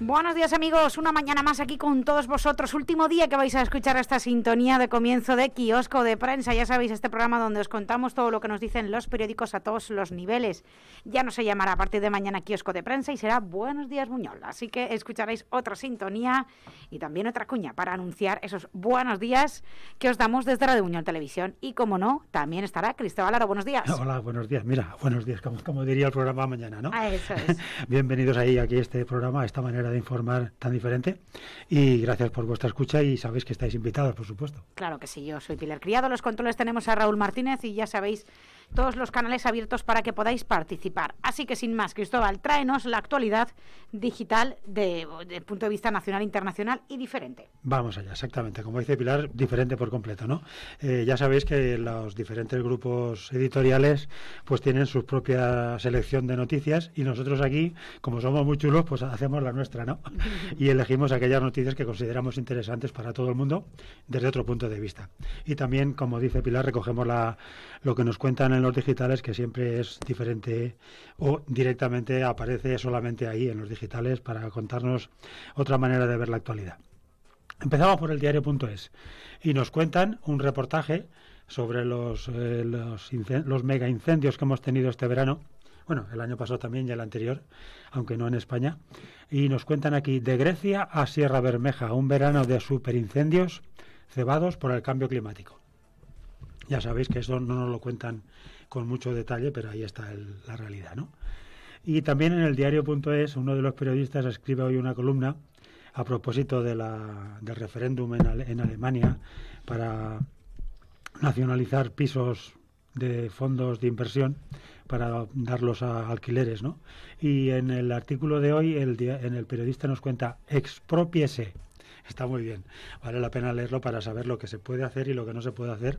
Buenos días amigos, una mañana más aquí con todos vosotros. Último día que vais a escuchar esta sintonía de comienzo de kiosco de prensa. Ya sabéis, este programa donde os contamos todo lo que nos dicen los periódicos a todos los niveles. Ya no se llamará a partir de mañana Quiosco de prensa y será Buenos días Buñol. Así que escucharéis otra sintonía y también otra cuña para anunciar esos buenos días que os damos desde Radio Buñol Televisión. Y como no, también estará Cristóbal Aro. Buenos días. Hola, buenos días. Mira, buenos días, como, diría el programa mañana, ¿no? Ah, eso es. Bienvenidos ahí aquí a este programa, de esta manera de informar tan diferente. Y gracias por vuestra escucha y sabéis que estáis invitados, por supuesto. Claro que sí, yo soy Pilar Criado, los controles tenemos a Raúl Martínez y ya sabéis todos los canales abiertos para que podáis participar. Así que sin más, Cristóbal, tráenos la actualidad digital de, el de punto de vista nacional, internacional y diferente. Vamos allá, exactamente. Como dice Pilar, diferente por completo, ¿no? Eh, ya sabéis que los diferentes grupos editoriales pues tienen su propia selección de noticias y nosotros aquí, como somos muy chulos, pues hacemos la nuestra, ¿no? y elegimos aquellas noticias que consideramos interesantes para todo el mundo desde otro punto de vista. Y también, como dice Pilar, recogemos la, lo que nos cuentan en los digitales que siempre es diferente o directamente aparece solamente ahí en los digitales para contarnos otra manera de ver la actualidad. Empezamos por el diario.es y nos cuentan un reportaje sobre los, eh, los, mega incendios que hemos tenido este verano bueno, el año pasado también y el anterior, aunque no en España. Y nos cuentan aquí, de Grecia a Sierra Bermeja, un verano de superincendios cebados por el cambio climático. Ya sabéis que eso no nos lo cuentan con mucho detalle, pero ahí está la realidad, ¿no? Y también en el diario.es uno de los periodistas escribe hoy una columna a propósito del referéndum en, en Alemania para nacionalizar pisos de fondos de inversión para darlos a alquileres, ¿no? Y en el artículo de hoy el, en el periodista nos cuenta expropiese. Está muy bien. Vale la pena leerlo para saber lo que se puede hacer y lo que no se puede hacer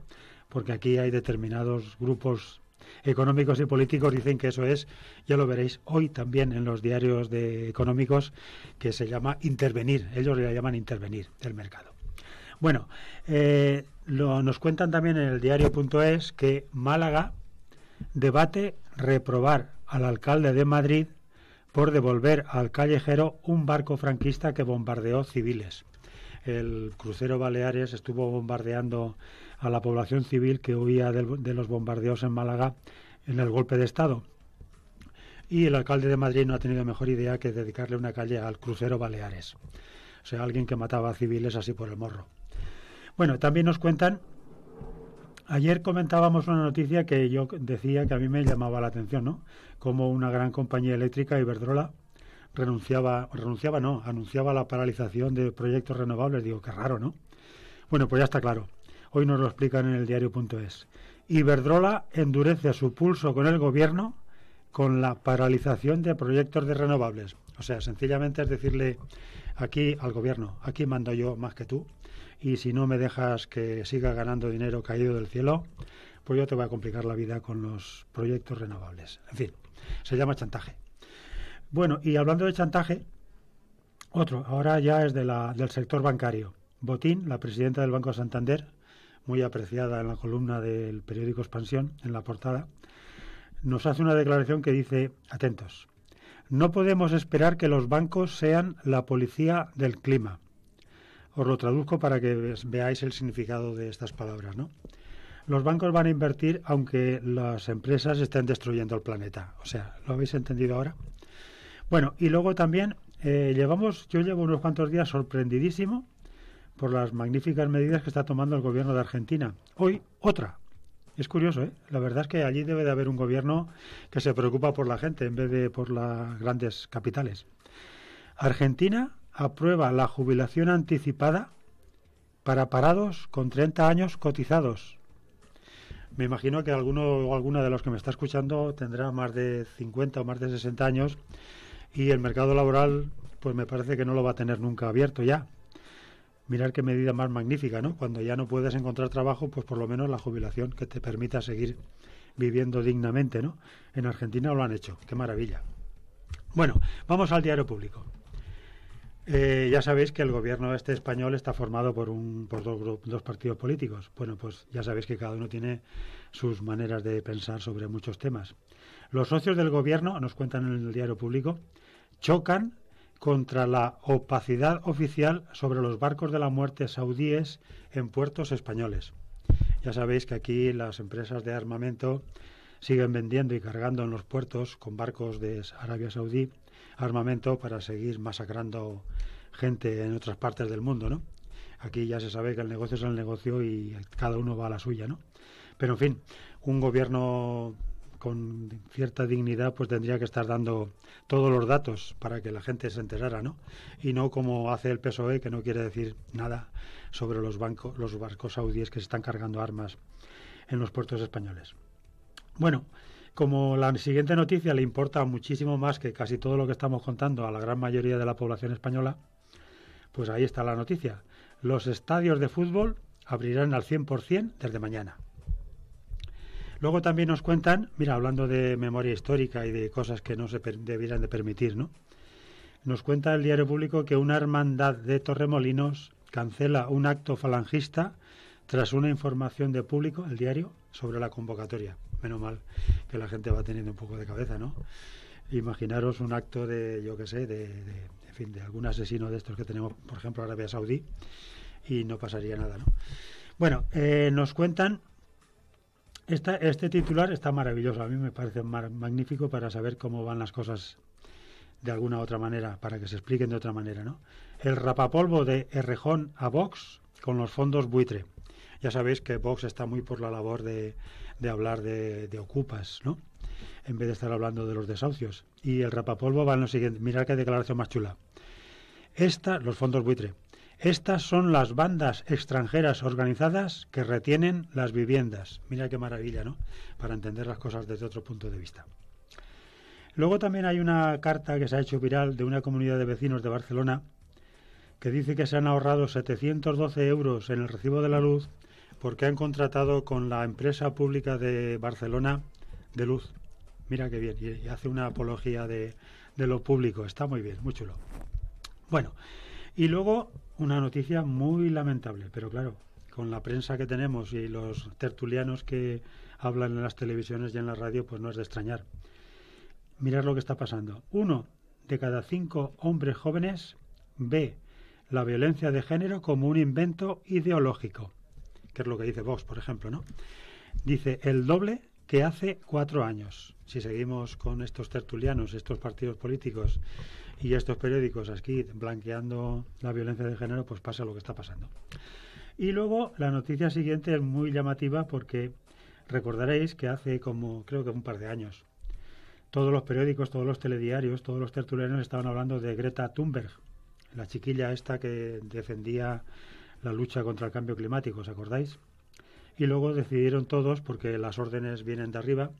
porque aquí hay determinados grupos económicos y políticos dicen que eso es, ya lo veréis hoy también en los diarios de económicos, que se llama intervenir, ellos le llaman intervenir del mercado. Bueno, eh, nos cuentan también en el diario.es que Málaga debate reprobar al alcalde de Madrid por devolver al callejero un barco franquista que bombardeó civiles el crucero Baleares estuvo bombardeando a la población civil que huía de los bombardeos en Málaga en el golpe de Estado. Y el alcalde de Madrid no ha tenido mejor idea que dedicarle una calle al crucero Baleares. O sea, alguien que mataba a civiles así por el morro. Bueno, también nos cuentan Ayer comentábamos una noticia que yo decía que a mí me llamaba la atención, ¿no? Como una gran compañía eléctrica, Iberdrola, renunciaba, renunciaba no, anunciaba la paralización de proyectos renovables. Digo, qué raro, ¿no? Bueno, pues ya está claro. Hoy nos lo explican en el diario.es. Iberdrola endurece su pulso con el gobierno con la paralización de proyectos de renovables. O sea, sencillamente es decirle aquí al gobierno, aquí mando yo más que tú, y si no me dejas que siga ganando dinero caído del cielo, pues yo te voy a complicar la vida con los proyectos renovables. En fin, se llama chantaje. Bueno, y hablando de chantaje, otro, ahora ya es de la, del sector bancario. Botín, la presidenta del Banco Santander, muy apreciada en la columna del periódico Expansión, en la portada, nos hace una declaración que dice, atentos, no podemos esperar que los bancos sean la policía del clima. Os lo traduzco para que veáis el significado de estas palabras, ¿no? Los bancos van a invertir aunque las empresas estén destruyendo el planeta. O sea, ¿lo habéis entendido ahora? Bueno, y luego también eh, llevamos, yo llevo unos cuantos días sorprendidísimo por las magníficas medidas que está tomando el gobierno de Argentina. Hoy, otra. Es curioso, ¿eh? La verdad es que allí debe de haber un gobierno que se preocupa por la gente en vez de por las grandes capitales. Argentina aprueba la jubilación anticipada para parados con 30 años cotizados. Me imagino que alguno o alguna de los que me está escuchando tendrá más de 50 o más de 60 años y el mercado laboral pues me parece que no lo va a tener nunca abierto ya. Mirar qué medida más magnífica, ¿no? Cuando ya no puedes encontrar trabajo, pues por lo menos la jubilación que te permita seguir viviendo dignamente, ¿no? En Argentina lo han hecho, qué maravilla. Bueno, vamos al diario público. Eh, ya sabéis que el gobierno este español está formado por, un, por dos, dos partidos políticos. Bueno, pues ya sabéis que cada uno tiene sus maneras de pensar sobre muchos temas. Los socios del gobierno, nos cuentan en el diario público, chocan contra la opacidad oficial sobre los barcos de la muerte saudíes en puertos españoles. Ya sabéis que aquí las empresas de armamento siguen vendiendo y cargando en los puertos con barcos de Arabia Saudí armamento para seguir masacrando gente en otras partes del mundo, ¿no? Aquí ya se sabe que el negocio es el negocio y cada uno va a la suya, ¿no? Pero en fin, un gobierno con cierta dignidad pues tendría que estar dando todos los datos para que la gente se enterara, ¿no? Y no como hace el PSOE que no quiere decir nada sobre los bancos, los barcos saudíes que se están cargando armas en los puertos españoles. Bueno, como la siguiente noticia le importa muchísimo más que casi todo lo que estamos contando a la gran mayoría de la población española, pues ahí está la noticia. Los estadios de fútbol abrirán al 100% desde mañana. Luego también nos cuentan, mira, hablando de memoria histórica y de cosas que no se debieran de permitir, ¿no? Nos cuenta el diario público que una hermandad de Torremolinos cancela un acto falangista tras una información de público, el diario, sobre la convocatoria. Menos mal que la gente va teniendo un poco de cabeza, ¿no? Imaginaros un acto de, yo qué sé, de, fin, de algún asesino de estos que tenemos, por ejemplo, Arabia Saudí, y no pasaría nada, ¿no? Bueno, eh, nos cuentan este titular está maravilloso, a mí me parece magnífico para saber cómo van las cosas de alguna otra manera, para que se expliquen de otra manera, ¿no? El rapapolvo de Errejón a Vox con los fondos buitre. Ya sabéis que Vox está muy por la labor de, hablar de, ocupas, ¿no? En vez de estar hablando de los desahucios. Y el rapapolvo va en lo siguiente. Mirad qué declaración más chula. Esta, los fondos buitre. Estas son las bandas extranjeras organizadas que retienen las viviendas. Mira qué maravilla, ¿no? Para entender las cosas desde otro punto de vista. Luego también hay una carta que se ha hecho viral de una comunidad de vecinos de Barcelona que dice que se han ahorrado 712 euros en el recibo de la luz porque han contratado con la empresa pública de Barcelona de luz. Mira qué bien, y hace una apología de, lo público. Está muy bien, muy chulo. Bueno, y luego una noticia muy lamentable, pero claro, con la prensa que tenemos y los tertulianos que hablan en las televisiones y en la radio, pues no es de extrañar. Mirad lo que está pasando. Uno de cada cinco hombres jóvenes ve la violencia de género como un invento ideológico, que es lo que dice Vox, por ejemplo, ¿no? Dice el doble que hace cuatro años. Si seguimos con estos tertulianos, estos partidos políticos, y estos periódicos aquí blanqueando la violencia de género, pues pasa lo que está pasando. Y luego la noticia siguiente es muy llamativa porque recordaréis que hace como creo que un par de años todos los periódicos, todos los telediarios, todos los tertulianos estaban hablando de Greta Thunberg, la chiquilla esta que defendía la lucha contra el cambio climático, ¿os acordáis? Y luego decidieron todos, porque las órdenes vienen de arriba,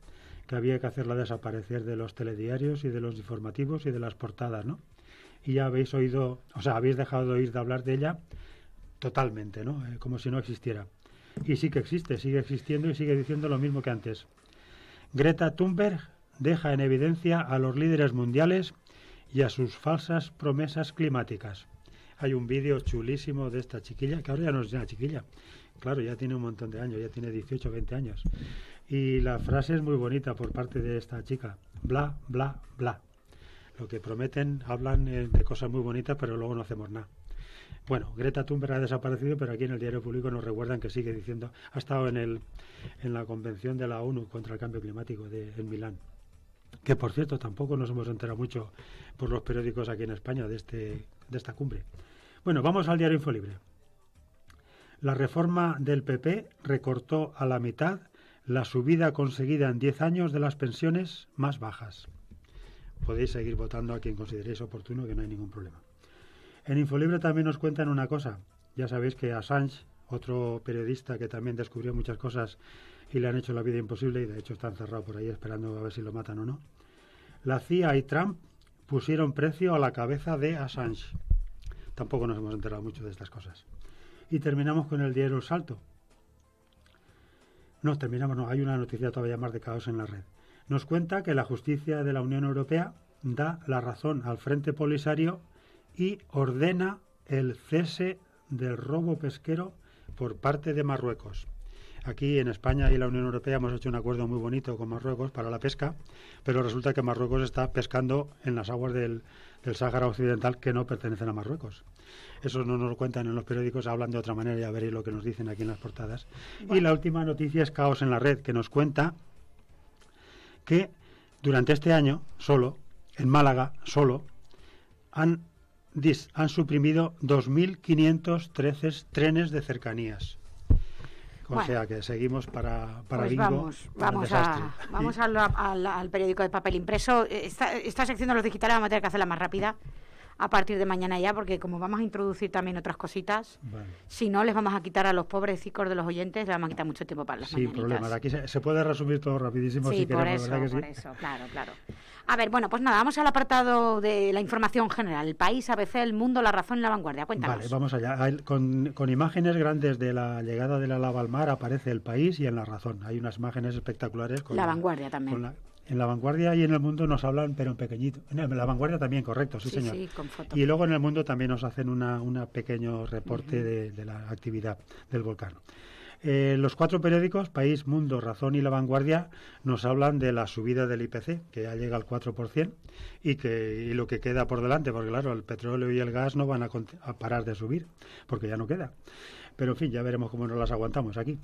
que había que hacerla desaparecer de los telediarios y de los informativos y de las portadas, ¿no? Y ya habéis oído, o sea, habéis dejado de oír de hablar de ella totalmente, ¿no? Eh, como si no existiera. Y sí que existe, sigue existiendo y sigue diciendo lo mismo que antes. Greta Thunberg deja en evidencia a los líderes mundiales y a sus falsas promesas climáticas. Hay un vídeo chulísimo de esta chiquilla, que ahora ya no es una chiquilla, claro, ya tiene un montón de años, ya tiene 18, 20 años. Y la frase es muy bonita por parte de esta chica. Bla, bla, bla. Lo que prometen, hablan eh, de cosas muy bonitas, pero luego no hacemos nada. Bueno, Greta Thunberg ha desaparecido, pero aquí en el diario público nos recuerdan que sigue diciendo, ha estado en, el, en la convención de la ONU contra el cambio climático de, en Milán. Que por cierto, tampoco nos hemos enterado mucho por los periódicos aquí en España de, este, de esta cumbre. Bueno, vamos al diario Infolibre. La reforma del PP recortó a la mitad la subida conseguida en 10 años de las pensiones más bajas. Podéis seguir votando a quien consideréis oportuno, que no hay ningún problema. En Infolibre también nos cuentan una cosa. Ya sabéis que Assange, otro periodista que también descubrió muchas cosas y le han hecho la vida imposible y de hecho está encerrado por ahí esperando a ver si lo matan o no. La CIA y Trump pusieron precio a la cabeza de Assange. Tampoco nos hemos enterado mucho de estas cosas. Y terminamos con el diario Salto, no, terminamos, no, hay una noticia todavía más de caos en la red. Nos cuenta que la justicia de la Unión Europea da la razón al Frente Polisario y ordena el cese del robo pesquero por parte de Marruecos. Aquí en España y la Unión Europea hemos hecho un acuerdo muy bonito con Marruecos para la pesca, pero resulta que Marruecos está pescando en las aguas del, del Sáhara Occidental que no pertenecen a Marruecos eso no nos lo cuentan en los periódicos, hablan de otra manera, ya veréis lo que nos dicen aquí en las portadas. Y la última noticia es Caos en la Red, que nos cuenta que durante este año, solo, en Málaga, solo, han, han suprimido 2.513 trenes de cercanías. O sea que seguimos para, para pues bingo, Vamos, vamos, a, vamos al, periódico de papel impreso. Esta, sección de los digitales vamos a tener que hacerla más rápida a partir de mañana ya, porque como vamos a introducir también otras cositas, si no les vamos a quitar a los pobres chicos de los oyentes, les vamos a quitar mucho tiempo para las Sí, problema. Aquí se, puede resumir todo rapidísimo. si por queremos, eso, por eso, claro, claro. A ver, bueno, pues nada, vamos al apartado de la información general. El país, ABC, el mundo, la razón y la vanguardia. Cuéntanos. Vale, vamos allá. Con, imágenes grandes de la llegada de la lava al mar aparece el país y en la razón. Hay unas imágenes espectaculares. Con la, vanguardia también. En la vanguardia y en el mundo nos hablan, pero en pequeñito. En la vanguardia también, correcto, sí, señor. Y luego en el mundo también nos hacen un pequeño reporte de, la actividad del volcán. Eh, los cuatro periódicos, País, Mundo, Razón y La Vanguardia, nos hablan de la subida del IPC, que ya llega al 4%, y, que, lo que queda por delante, porque claro, el petróleo y el gas no van a parar de subir, porque ya no queda. Pero en fin, ya veremos cómo nos las aguantamos aquí.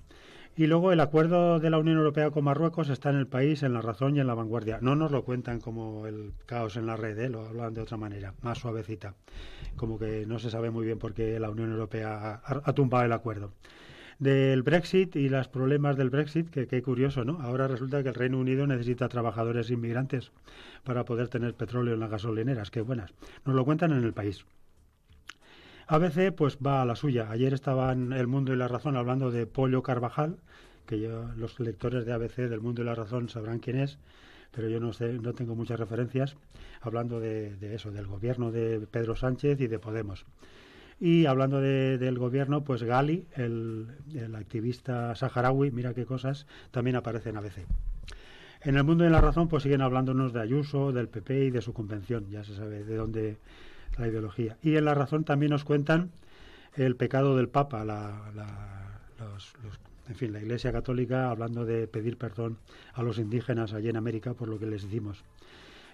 Y luego el acuerdo de la Unión Europea con Marruecos está en el país, en la razón y en la vanguardia. No nos lo cuentan como el caos en la red, ¿eh? lo hablan de otra manera, más suavecita. Como que no se sabe muy bien por qué la Unión Europea ha, ha tumbado el acuerdo. Del Brexit y los problemas del Brexit, que qué curioso, ¿no? Ahora resulta que el Reino Unido necesita trabajadores inmigrantes para poder tener petróleo en las gasolineras, qué buenas. Nos lo cuentan en el país. ABC pues va a la suya. Ayer estaban El Mundo y la Razón hablando de Pollo Carvajal, que los lectores de ABC del Mundo y la Razón sabrán quién es, pero yo no sé, no tengo muchas referencias, hablando de, eso, del gobierno de Pedro Sánchez y de Podemos. Y hablando de, del gobierno, pues Gali, el, activista saharaui, mira qué cosas, también aparece en ABC. En el mundo y la razón, pues siguen hablándonos de Ayuso, del PP y de su convención. Ya se sabe de dónde la ideología. Y en la razón también nos cuentan el pecado del Papa, la, en fin, la Iglesia Católica hablando de pedir perdón a los indígenas allí en América por lo que les hicimos.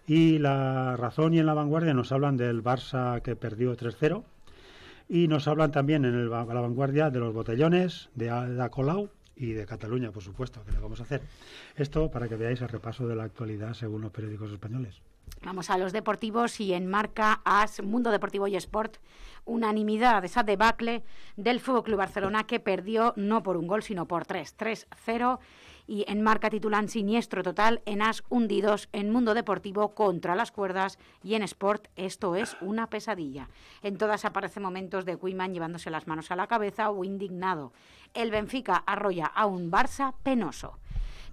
Y la razón y en la vanguardia nos hablan del Barça que perdió 3-0. Y nos hablan también en la vanguardia de los botellones, de Alda Colau y de Cataluña, por supuesto, que le vamos a hacer. Esto para que veáis el repaso de la actualidad según los periódicos españoles. Vamos a los deportivos y en marca AS Mundo Deportivo y Sport unanimidad, esa debacle del Fútbol Club Barcelona que perdió no por un gol, sino por tres. 3-0 y en marca titulan siniestro total en as hundidos en mundo deportivo contra las cuerdas y en sport esto es una pesadilla. En todas aparecen momentos de Cuiman llevándose las manos a la cabeza o indignado. El Benfica arrolla a un Barça penoso.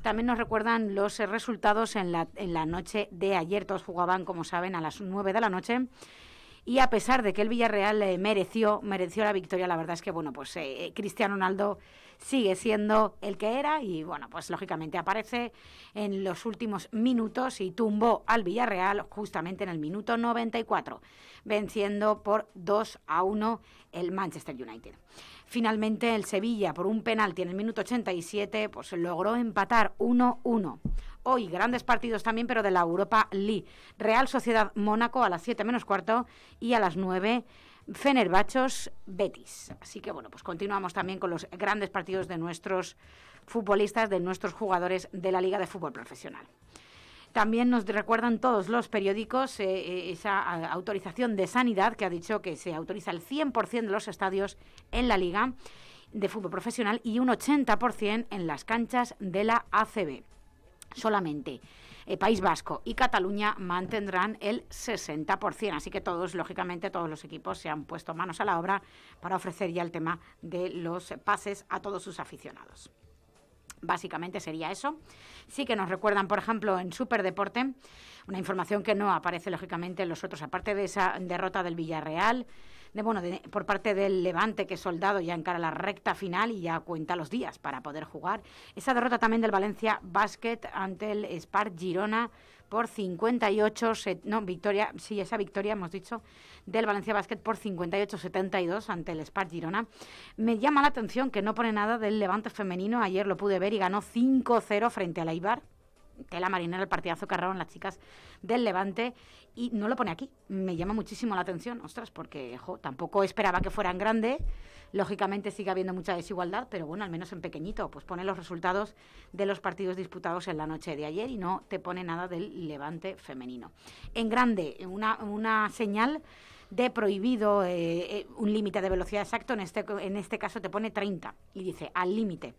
También nos recuerdan los resultados en la, noche de ayer. Todos jugaban, como saben, a las 9 de la noche y a pesar de que el Villarreal eh, mereció, mereció la victoria, la verdad es que bueno, pues eh, eh, Cristiano Ronaldo sigue siendo el que era y bueno, pues lógicamente aparece en los últimos minutos y tumbó al Villarreal justamente en el minuto 94, venciendo por 2 a 1 el Manchester United. Finalmente el Sevilla, por un penalti en el minuto 87, pues logró empatar 1-1. Hoy grandes partidos también, pero de la Europa League. Real Sociedad Mónaco a las 7 menos cuarto y a las 9 Fenerbachos Betis. Así que bueno, pues continuamos también con los grandes partidos de nuestros futbolistas, de nuestros jugadores de la Liga de Fútbol Profesional. También nos recuerdan todos los periódicos eh, eh, esa autorización de sanidad que ha dicho que se autoriza el 100% de los estadios en la liga de fútbol profesional y un 80% en las canchas de la ACB. Solamente eh, País Vasco y Cataluña mantendrán el 60%, así que todos, lógicamente, todos los equipos se han puesto manos a la obra para ofrecer ya el tema de los pases a todos sus aficionados. Básicamente sería eso. Sí que nos recuerdan, por ejemplo, en Superdeporte, una información que no aparece lógicamente en los otros, aparte de esa derrota del Villarreal, de, bueno, por parte del Levante, que soldado ya encara la recta final y ya cuenta los días para poder jugar. Esa derrota también del Valencia Basket ante el Spar Girona por 58, no, victoria, sí, esa victoria hemos dicho, del Valencia Basket por 58-72 ante el Spar Girona. Me llama la atención que no pone nada del Levante femenino, ayer lo pude ver y ganó 5-0 frente al Eibar tela marinera el partidazo que las chicas del Levante y no lo pone aquí. Me llama muchísimo la atención, ostras, porque tampoco esperaba que fueran grande. Lógicamente sigue habiendo mucha desigualdad, pero bueno, al menos en pequeñito, pues pone los resultados de los partidos disputados en la noche de ayer y no te pone nada del Levante femenino. En grande, una, una señal de prohibido eh, eh, un límite de velocidad exacto, en este, en este caso te pone 30 y dice al límite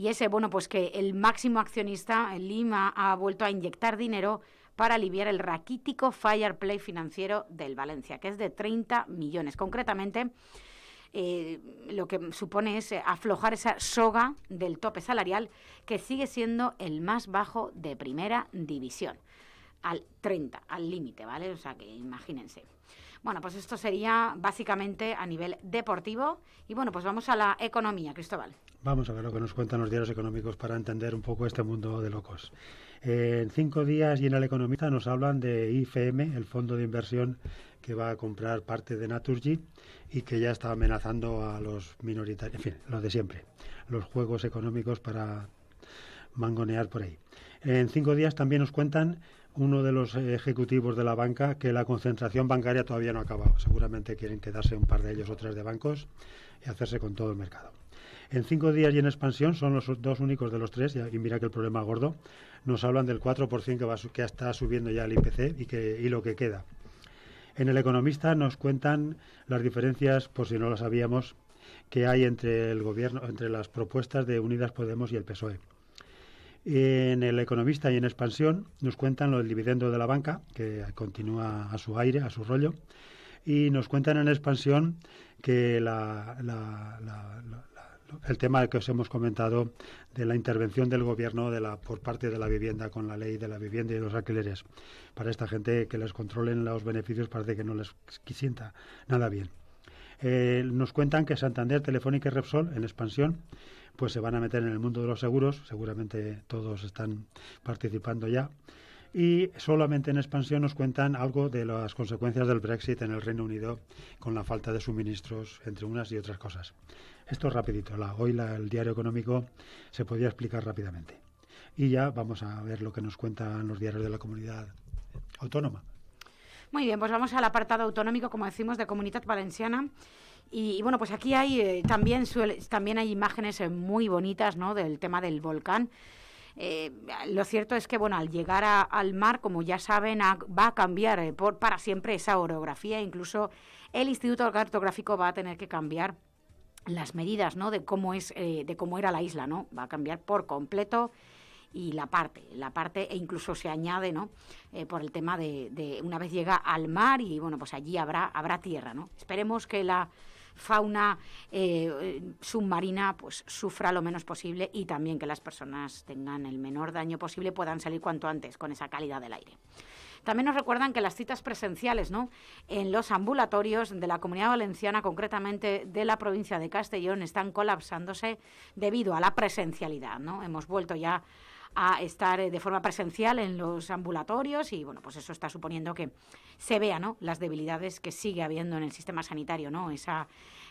y ese, bueno, pues que el máximo accionista, en Lima, ha vuelto a inyectar dinero para aliviar el raquítico fireplay financiero del Valencia, que es de 30 millones. Concretamente, eh, lo que supone es eh, aflojar esa soga del tope salarial que sigue siendo el más bajo de primera división, al 30, al límite, ¿vale? O sea que imagínense. Bueno, pues esto sería básicamente a nivel deportivo. Y bueno, pues vamos a la economía, Cristóbal. Vamos a ver lo que nos cuentan los diarios económicos para entender un poco este mundo de locos. en cinco días y en el economista nos hablan de IFM, el fondo de inversión que va a comprar parte de Naturgy y que ya está amenazando a los minoritarios, en fin, los de siempre, los juegos económicos para mangonear por ahí. En cinco días también nos cuentan uno de los eh, ejecutivos de la banca que la concentración bancaria todavía no ha acabado. Seguramente quieren quedarse un par de ellos otras de bancos y hacerse con todo el mercado. En cinco días y en expansión son los dos únicos de los tres, y mira que el problema gordo, nos hablan del 4% que, que está subiendo ya el IPC y, que, y lo que queda. En El Economista nos cuentan las diferencias, por si no las sabíamos, que hay entre el gobierno, entre las propuestas de Unidas Podemos y el PSOE. En El Economista y en Expansión nos cuentan del dividendo de la banca, que continúa a su aire, a su rollo. Y nos cuentan en Expansión que el tema que os hemos comentado de la intervención del gobierno de la, por parte de la vivienda con la ley de la vivienda y los alquileres. Para esta gente que les controlen los beneficios parece que no les sienta nada bien. Eh, nos cuentan que Santander, Telefónica y Repsol, en expansión, pues se van a meter en el mundo de los seguros. Seguramente todos están participando ya. Y solamente en expansión nos cuentan algo de las consecuencias del Brexit en el Reino Unido con la falta de suministros entre unas y otras cosas. Esto es rapidito. La, hoy el diario económico se podía explicar rápidamente. Y ya vamos a ver lo que nos cuentan los diarios de la comunidad autónoma. Muy bien, pues vamos al apartado autonómico, como decimos, de Comunidad Valenciana. Y, bueno, pues aquí hay eh, también, también hay imágenes eh, muy bonitas ¿no? del tema del volcán. Eh, lo cierto es que, bueno, al llegar a, al mar, como ya saben, va a cambiar para siempre esa orografía. Incluso el Instituto Cartográfico va a tener que cambiar las medidas, ¿no? De cómo es, de cómo era la isla, ¿no? Va a cambiar por completo y la parte, la parte e incluso se añade, ¿no? Eh, por el tema de, una vez llega al mar y bueno, pues allí habrá, habrá tierra, ¿no? Esperemos que la fauna eh, eh, submarina pues sufra lo menos posible y también que las personas tengan el menor daño posible puedan salir cuanto antes con esa calidad del aire. También nos recuerdan que las citas presenciales en los ambulatorios de la Comunidad Valenciana, concretamente de la provincia de Castellón, están colapsándose debido a la presencialidad. ¿no? Hemos vuelto ya a estar eh, de forma presencial en los ambulatorios y bueno, pues eso está suponiendo que se vea, ¿no? Las debilidades que sigue habiendo en el sistema sanitario, ¿no? Esa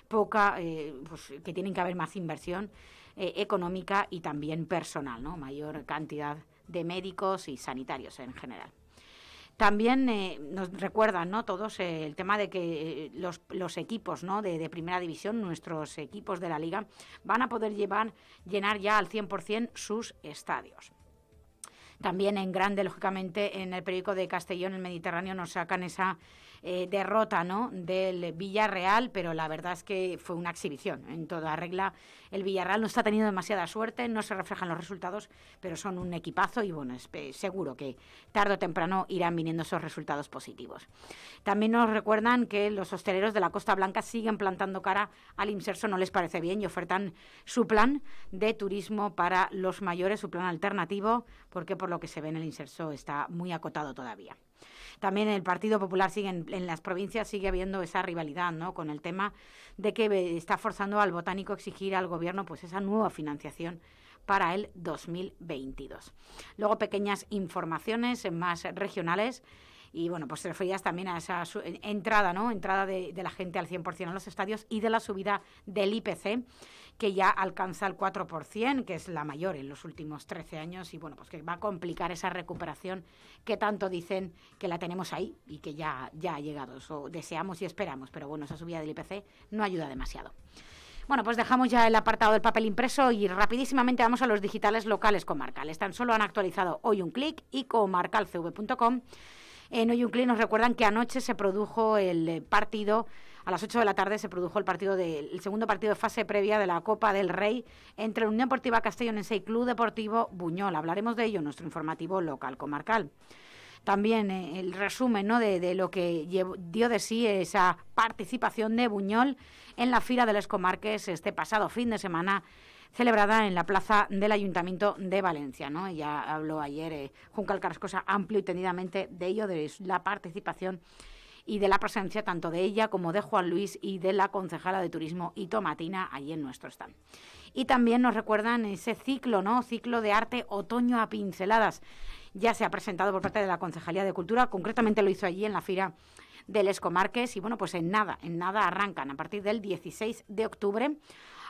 poca, eh, pues que tienen que haber más inversión eh, económica y también personal, ¿no? Mayor cantidad de médicos y sanitarios en general. También eh, nos recuerdan ¿no? todos eh, el tema de que eh, los, equipos ¿no? de, primera división, nuestros equipos de la liga, van a poder llevar, llenar ya al 100% sus estadios. También en grande, lógicamente, en el periódico de Castellón, el Mediterráneo, nos sacan esa eh, derrota ¿no? del Villarreal, pero la verdad es que fue una exhibición en toda regla. El Villarreal no está teniendo demasiada suerte, no se reflejan los resultados, pero son un equipazo y bueno, seguro que tarde o temprano irán viniendo esos resultados positivos. También nos recuerdan que los hosteleros de la Costa Blanca siguen plantando cara al inserso, no les parece bien y ofertan su plan de turismo para los mayores, su plan alternativo, porque por lo que se ve en el Inserso está muy acotado todavía también en el Partido Popular sigue en, las provincias sigue habiendo esa rivalidad, ¿no? Con el tema de que eh, está forzando al botánico a exigir al gobierno pues esa nueva financiación para el 2022. Luego pequeñas informaciones eh, más regionales y bueno, pues se también a esa eh, entrada, ¿no? Entrada de, la gente al 100% en los estadios y de la subida del IPC que ya alcanza el 4%, que es la mayor en los últimos 13 años, y bueno, pues que va a complicar esa recuperación que tanto dicen que la tenemos ahí y que ya, ya ha llegado. Eso deseamos y esperamos, pero bueno, esa subida del IPC no ayuda demasiado. Bueno, pues dejamos ya el apartado del papel impreso y rapidísimamente vamos a los digitales locales comarcales. Tan solo han actualizado hoy un clic y comarcalcv.com. En hoy un clic nos recuerdan que anoche se produjo el eh, partido a las 8 de la tarde se produjo el, partido segundo partido de fase previa de la Copa del Rey entre la Unión Deportiva Castellonense y Club Deportivo Buñol. Hablaremos de ello en nuestro informativo local comarcal también eh, el resumen de, lo que dio de sí esa participación de Buñol en la fila de los comarques este pasado fin de semana celebrada en la plaza del Ayuntamiento de Valencia. Ya habló ayer eh, Juncal Carrascosa amplio y tendidamente de ello, de la participación y de la presencia tanto de ella como de Juan Luis y de la concejala de turismo y tomatina allí en nuestro stand. Y también nos recuerdan ese ciclo, ¿no? Ciclo de arte otoño a pinceladas. Ya se ha presentado por parte de la Concejalía de Cultura, concretamente lo hizo allí en la fira del Escomarques y bueno, pues en nada, en nada arrancan a partir del 16 de octubre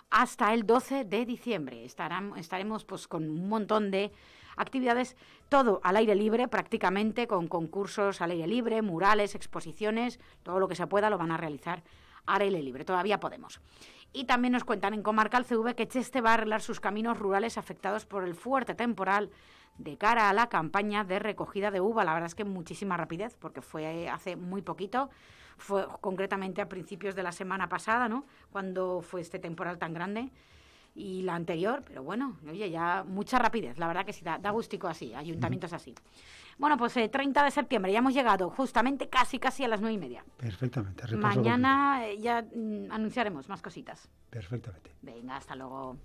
hasta el 12 de diciembre. estaremos pues con un montón de actividades todo al aire libre prácticamente, con concursos al aire libre, murales, exposiciones, todo lo que se pueda lo van a realizar al aire libre, todavía podemos. Y también nos cuentan en Comarca el CV que Cheste va a arreglar sus caminos rurales afectados por el fuerte temporal de cara a la campaña de recogida de uva. La verdad es que muchísima rapidez, porque fue hace muy poquito, fue concretamente a principios de la semana pasada, ¿no? Cuando fue este temporal tan grande y la anterior, pero bueno, oye, ya mucha rapidez, la verdad que sí, da, da así, ayuntamientos así. Bueno, pues 30 eh, de septiembre, ya hemos llegado justamente casi, casi a las nueve y media. Perfectamente. Mañana eh, ya mm, anunciaremos más cositas. Perfectamente. Venga, hasta luego.